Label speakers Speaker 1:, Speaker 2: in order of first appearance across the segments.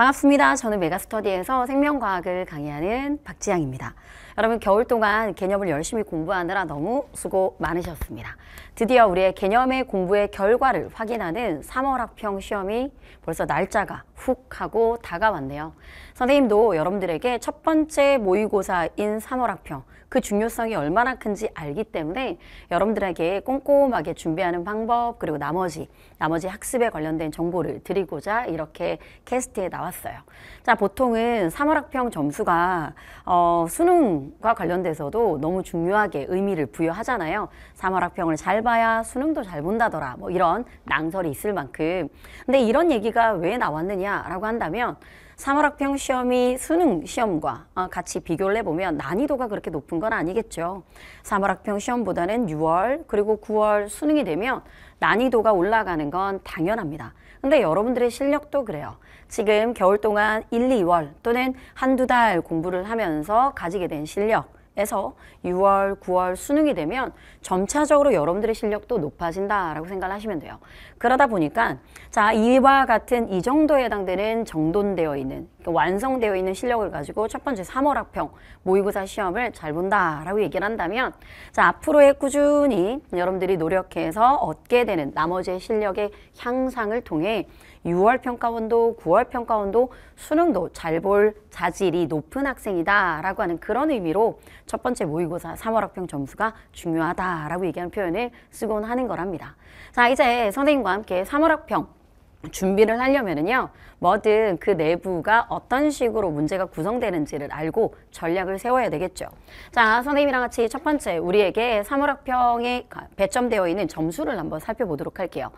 Speaker 1: 반갑습니다. 저는 메가스터디에서 생명과학을 강의하는 박지향입니다. 여러분 겨울 동안 개념을 열심히 공부하느라 너무 수고 많으셨습니다. 드디어 우리의 개념의 공부의 결과를 확인하는 3월 학평 시험이 벌써 날짜가 훅 하고 다가왔네요. 선생님도 여러분들에게 첫 번째 모의고사인 3월 학평 그 중요성이 얼마나 큰지 알기 때문에 여러분들에게 꼼꼼하게 준비하는 방법 그리고 나머지 나머지 학습에 관련된 정보를 드리고자 이렇게 캐스트에 나왔습니다. 나왔어요. 자, 보통은 3월학평 점수가 어, 수능과 관련돼서도 너무 중요하게 의미를 부여하잖아요. 3월학평을 잘 봐야 수능도 잘 본다더라. 뭐 이런 낭설이 있을 만큼. 근데 이런 얘기가 왜 나왔느냐라고 한다면 3월학평 시험이 수능 시험과 어, 같이 비교를 해보면 난이도가 그렇게 높은 건 아니겠죠. 3월학평 시험보다는 6월 그리고 9월 수능이 되면 난이도가 올라가는 건 당연합니다. 근데 여러분들의 실력도 그래요. 지금 겨울 동안 1, 2월 또는 한두 달 공부를 하면서 가지게 된 실력 에서 6월, 9월 수능이 되면 점차적으로 여러분들의 실력도 높아진다라고 생각하시면 돼요. 그러다 보니까 자 이와 같은 이 정도에 해당되는 정돈되어 있는 그니까 완성되어 있는 실력을 가지고 첫 번째 3월 학평 모의고사 시험을 잘 본다라고 얘기를 한다면 자 앞으로의 꾸준히 여러분들이 노력해서 얻게 되는 나머지 실력의 향상을 통해 6월 평가원도 9월 평가원도 수능도 잘 볼 자질이 높은 학생이다라고 하는 그런 의미로 첫 번째 모의고사 3월 학평 점수가 중요하다라고 얘기하는 표현을 쓰곤 하는 거랍니다. 자 이제 선생님과 함께 3월 학평 준비를 하려면은요 뭐든 그 내부가 어떤 식으로 문제가 구성되는지를 알고 전략을 세워야 되겠죠 자 선생님이랑 같이 첫 번째 우리에게 사월학평에 배점되어 있는 점수를 한번 살펴보도록 할게요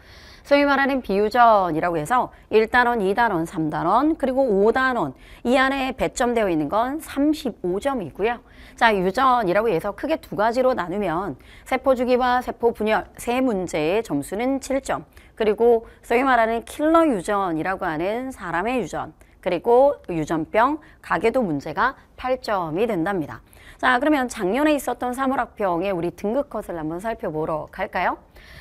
Speaker 1: 소위 말하는 비유전이라고 해서 1단원, 2단원, 3단원 그리고 5단원 이 안에 배점되어 있는 건 35점이고요. 자 유전이라고 해서 크게 두 가지로 나누면 세포 주기와 세포 분열 세 문제의 점수는 7점 그리고 소위 말하는 킬러 유전이라고 하는 사람의 유전 그리고 유전병, 가계도 문제가 8점이 된답니다. 자, 그러면 작년에 있었던 사물학평에 우리 등급컷을 한번 살펴보러 갈까요?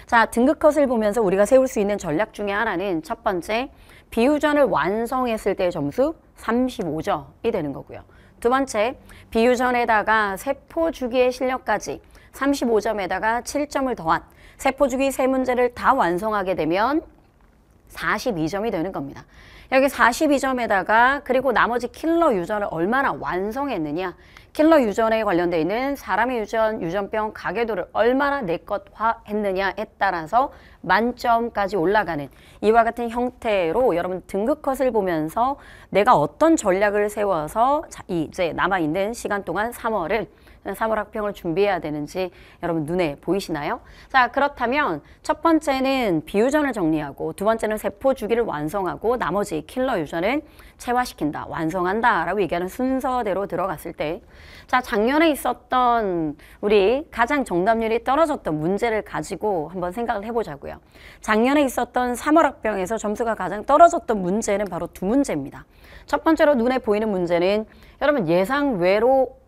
Speaker 1: 자, 등급컷을 보면서 우리가 세울 수 있는 전략 중에 하나는 첫 번째, 비유전을 완성했을 때의 점수 35점이 되는 거고요. 두 번째, 비유전에다가 세포 주기의 실력까지 35점에다가 7점을 더한 세포 주기 세 문제를 다 완성하게 되면 42점이 되는 겁니다. 여기 42점에다가 그리고 나머지 킬러 유전을 얼마나 완성했느냐 킬러 유전에 관련돼 있는 사람의 유전, 유전병 가계도를 얼마나 내 것화했느냐에 따라서 만점까지 올라가는 이와 같은 형태로 여러분 등급컷을 보면서 내가 어떤 전략을 세워서 이제 남아있는 시간 동안 3월을 3월 학평을 준비해야 되는지 여러분 눈에 보이시나요? 자 그렇다면 첫 번째는 비유전을 정리하고 두 번째는 세포 주기를 완성하고 나머지 킬러 유전은 체화시킨다, 완성한다 라고 얘기하는 순서대로 들어갔을 때자 작년에 있었던 우리 가장 정답률이 떨어졌던 문제를 가지고 한번 생각을 해보자고요. 작년에 있었던 3월 학병에서 점수가 가장 떨어졌던 문제는 바로 두 문제입니다. 첫 번째로 눈에 보이는 문제는 여러분 예상 외로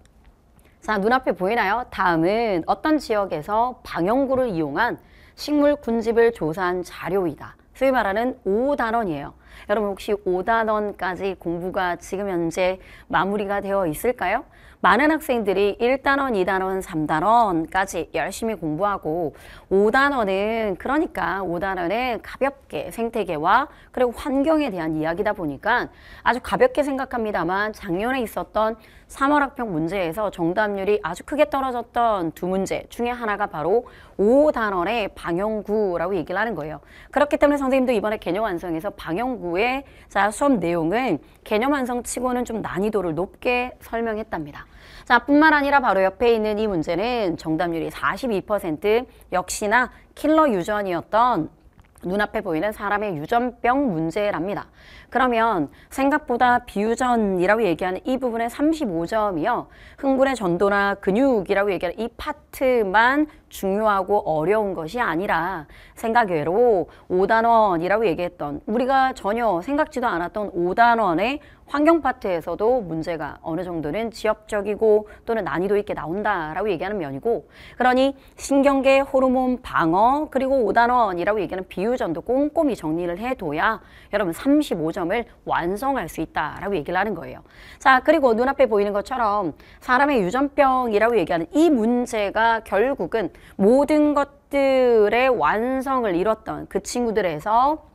Speaker 1: 자, 눈앞에 보이나요? 다음은 어떤 지역에서 방영구를 이용한 식물 군집을 조사한 자료이다. 소위 말하는 5단원이에요. 여러분 혹시 5단원까지 공부가 지금 현재 마무리가 되어 있을까요? 많은 학생들이 1단원, 2단원, 3단원까지 열심히 공부하고 5단원은 그러니까 5단원은 가볍게 생태계와 그리고 환경에 대한 이야기다 보니까 아주 가볍게 생각합니다만 작년에 있었던 3월 학평 문제에서 정답률이 아주 크게 떨어졌던 두 문제 중에 하나가 바로 5단원의 방영구라고 얘기를 하는 거예요. 그렇기 때문에 선생님도 이번에 개념 완성에서 방영구 연구의 자, 수업 내용은 개념 완성치고는 좀 난이도를 높게 설명했답니다. 자, 뿐만 아니라 바로 옆에 있는 이 문제는 정답률이 42% 역시나 킬러 유전이었던 눈앞에 보이는 사람의 유전병 문제랍니다. 그러면 생각보다 비유전이라고 얘기하는 이 부분에 35점이요. 흥분의 전도나 근육이라고 얘기하는 이 파트만 중요하고 어려운 것이 아니라 생각외로 5단원이라고 얘기했던 우리가 전혀 생각지도 않았던 5단원의 환경 파트에서도 문제가 어느 정도는 지엽적이고 또는 난이도 있게 나온다라고 얘기하는 면이고 그러니 신경계 호르몬 방어 그리고 5단원이라고 얘기하는 비유전도 꼼꼼히 정리를 해둬야 여러분 35점을 완성할 수 있다라고 얘기를 하는 거예요. 자 그리고 눈앞에 보이는 것처럼 사람의 유전병이라고 얘기하는 이 문제가 결국은 모든 것들의 완성을 이뤘던 그 친구들에서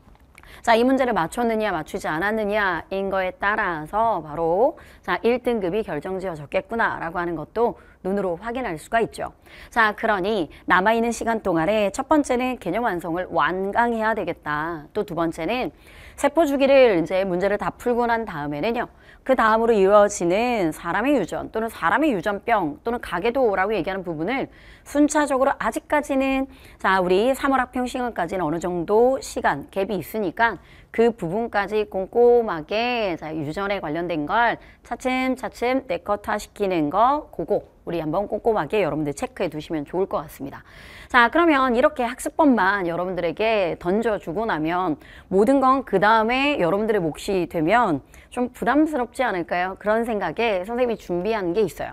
Speaker 1: 자, 이 문제를 맞췄느냐, 맞추지 않았느냐인 거에 따라서 바로 자, 1등급이 결정지어졌겠구나라고 하는 것도 눈으로 확인할 수가 있죠. 자, 그러니 남아있는 시간 동안에 첫 번째는 개념 완성을 완강해야 되겠다. 또 두 번째는 세포 주기를 이제 문제를 다 풀고 난 다음에는요. 그 다음으로 이루어지는 사람의 유전 또는 사람의 유전병 또는 가계도라고 얘기하는 부분을 순차적으로 아직까지는 자 우리 3월 학평 시간까지는 어느 정도 시간 갭이 있으니까 그 부분까지 꼼꼼하게 자, 유전에 관련된 걸 차츰차츰 내것화시키는 거 그거 우리 한번 꼼꼼하게 여러분들 체크해 두시면 좋을 것 같습니다. 자 그러면 이렇게 학습법만 여러분들에게 던져주고 나면 모든 건 그 다음에 여러분들의 몫이 되면 좀 부담스럽지 않을까요? 그런 생각에 선생님이 준비한 게 있어요.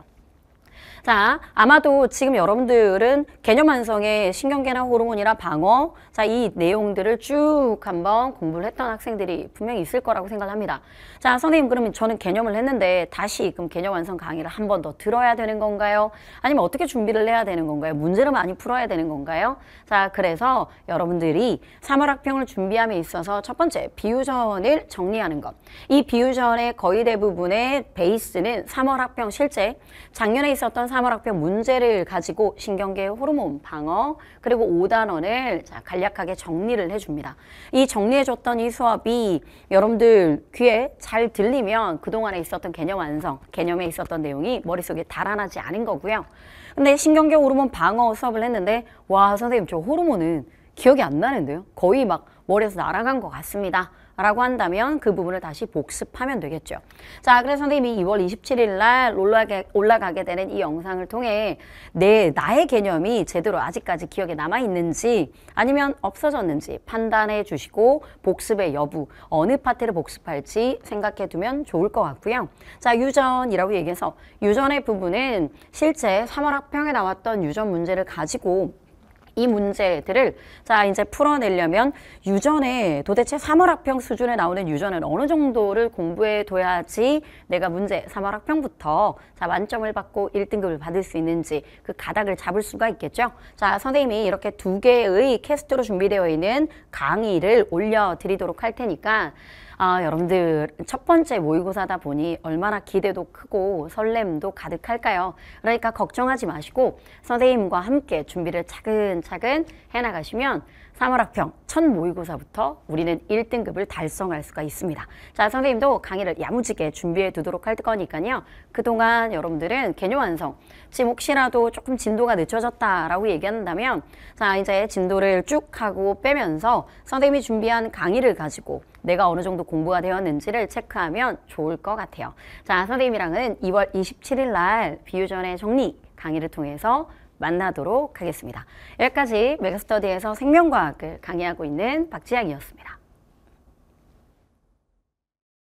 Speaker 1: 자, 아마도 지금 여러분들은 개념 완성에 신경계나 호르몬이나 방어, 자, 이 내용들을 쭉 한번 공부를 했던 학생들이 분명히 있을 거라고 생각합니다. 자, 선생님, 그러면 저는 개념을 했는데 다시 그럼 개념 완성 강의를 한 번 더 들어야 되는 건가요? 아니면 어떻게 준비를 해야 되는 건가요? 문제를 많이 풀어야 되는 건가요? 자, 그래서 여러분들이 3월 학평을 준비함에 있어서 첫 번째, 비유전을 정리하는 것. 이 비유전의 거의 대부분의 베이스는 3월 학평 실제 작년에 있었던 사물학병 문제를 가지고 신경계 호르몬 방어 그리고 5단원을 자, 간략하게 정리를 해줍니다. 이 정리해줬던 이 수업이 여러분들 귀에 잘 들리면 그동안에 있었던 개념 완성, 개념에 있었던 내용이 머릿속에 달아나지 않은 거고요. 근데 신경계 호르몬 방어 수업을 했는데 와 선생님 저 호르몬은 기억이 안 나는데요. 거의 막 머리에서 날아간 것 같습니다. 라고 한다면 그 부분을 다시 복습하면 되겠죠. 자, 그래서 선생님이 2월 27일 날 올라가게, 올라가게 되는 이 영상을 통해 내, 나의 개념이 제대로 아직까지 기억에 남아있는지 아니면 없어졌는지 판단해 주시고 복습의 여부, 어느 파트를 복습할지 생각해 두면 좋을 것 같고요. 자, 유전이라고 얘기해서 유전의 부분은 실제 3월 학평에 나왔던 유전 문제를 가지고 이 문제들을 자 이제 풀어내려면 유전에 도대체 3월 학평 수준에 나오는 유전은 어느 정도를 공부해 둬야지 내가 문제 3월 학평부터 자 만점을 받고 1등급을 받을 수 있는지 그 가닥을 잡을 수가 있겠죠. 자 선생님이 이렇게 두 개의 캐스트로 준비되어 있는 강의를 올려드리도록 할 테니까 아, 여러분들 첫 번째 모의고사다 보니 얼마나 기대도 크고 설렘도 가득할까요? 그러니까 걱정하지 마시고 선생님과 함께 준비를 차근차근 해나가시면 3월학평 첫 모의고사부터 우리는 1등급을 달성할 수가 있습니다. 자, 선생님도 강의를 야무지게 준비해 두도록 할 거니까요. 그동안 여러분들은 개념 완성, 지금 혹시라도 조금 진도가 늦춰졌다라고 얘기한다면 자, 이제 진도를 쭉 하고 빼면서 선생님이 준비한 강의를 가지고 내가 어느 정도 공부가 되었는지를 체크하면 좋을 것 같아요. 자, 선생님이랑은 2월 27일 날 비유전의 정리 강의를 통해서 만나도록 하겠습니다. 여기까지 메가스터디에서 생명과학을 강의하고 있는 박지향이었습니다.